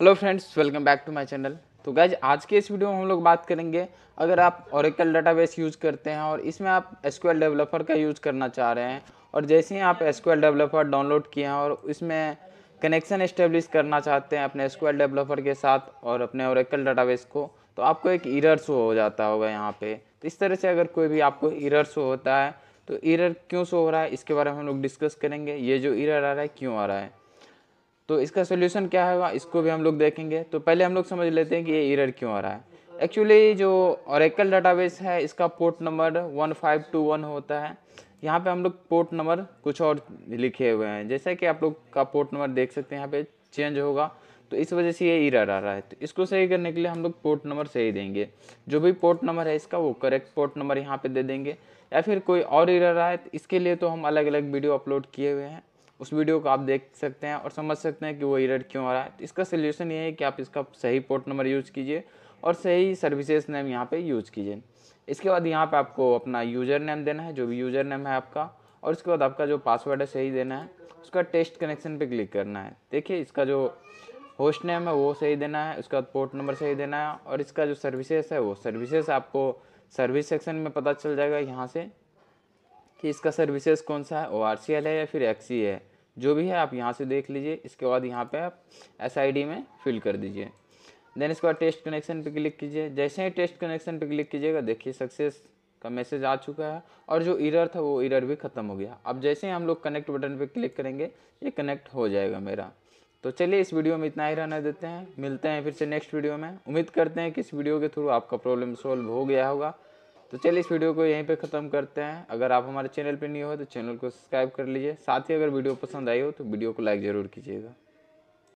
hello friends welcome back to my channel तो guys आज के इस वीडियो में हम लोग बात करेंगे अगर आप औरकल डाटाबेस यूज़ करते हैं और इसमें आप एसक्यूएल डेवलपर का यूज़ करना चाह रहे हैं और जैसे ही आप एसक्यूएल डेवलपर डाउनलोड किए हैं और इसमें कनेक्शन इस्टेब्लिश करना चाहते हैं अपने एसक्यूएल डेवलपर के साथ और अपने औरकल डाटाबेस को तो आपको एक ईरर शो हो जाता होगा यहाँ पर तो इस तरह से अगर कोई भी आपको ईरर शो होता है तो ईरर क्यों शो हो रहा है इसके बारे में हम लोग डिस्कस करेंगे ये जो ईरर आ रहा है क्यों आ रहा है तो इसका सोल्यूशन क्या होगा इसको भी हम लोग देखेंगे तो पहले हम लोग समझ लेते हैं कि ये इरर क्यों आ रहा है एक्चुअली जो औरकल डाटाबेस है इसका port number one five two one होता है यहाँ पे हम लोग पोर्ट नंबर कुछ और लिखे हुए हैं जैसे कि आप लोग का पोर्ट नंबर देख सकते हैं यहाँ पे चेंज होगा तो इस वजह से ये इरर आ रहा है तो इसको सही करने के लिए हम लोग पोर्ट नंबर सही देंगे जो भी पोर्ट नंबर है इसका वो करेक्ट पोर्ट नंबर यहाँ पर दे देंगे या फिर कोई और इरर आए तो इसके लिए तो हम अलग अलग वीडियो अपलोड किए हुए हैं उस वीडियो को आप देख सकते हैं और समझ सकते हैं कि वो इरर क्यों आ रहा है तो इसका सोल्यूशन ये है कि आप इसका सही पोर्ट नंबर यूज़ कीजिए और सही सर्विसेज नेम यहाँ पे यूज़ कीजिए इसके बाद यहाँ पे आपको अपना यूज़र नेम देना है जो भी यूज़र नेम है आपका और उसके बाद आपका जो पासवर्ड है सही देना है उसका टेस्ट कनेक्शन पे क्लिक करना है देखिए इसका जो होस्ट नेम है वो सही देना है उसके बाद पोर्ट नंबर सही देना है और इसका जो सर्विसेज है वो सर्विसेज आपको सर्विस सेक्शन में पता चल जाएगा यहाँ से कि इसका सर्विसेज कौन सा है ओ है या फिर एक्स e है जो भी है आप यहाँ से देख लीजिए इसके बाद यहाँ पे आप एस में फिल कर दीजिए देन इसके बाद टेस्ट कनेक्शन पे क्लिक कीजिए जैसे ही टेस्ट कनेक्शन पे क्लिक कीजिएगा देखिए सक्सेस का मैसेज आ चुका है और जो इरर था वो इरर भी ख़त्म हो गया अब जैसे ही हम लोग कनेक्ट बटन पे क्लिक करेंगे ये कनेक्ट हो जाएगा मेरा तो चलिए इस वीडियो में इतना ही रहने देते हैं मिलते हैं फिर से नेक्स्ट वीडियो में उम्मीद करते हैं कि इस वीडियो के थ्रू आपका प्रॉब्लम सॉल्व हो गया होगा तो चलिए इस वीडियो को यहीं पे ख़त्म करते हैं अगर आप हमारे चैनल पे नहीं हो तो चैनल को सब्सक्राइब कर लीजिए साथ ही अगर वीडियो पसंद आई हो तो वीडियो को लाइक ज़रूर कीजिएगा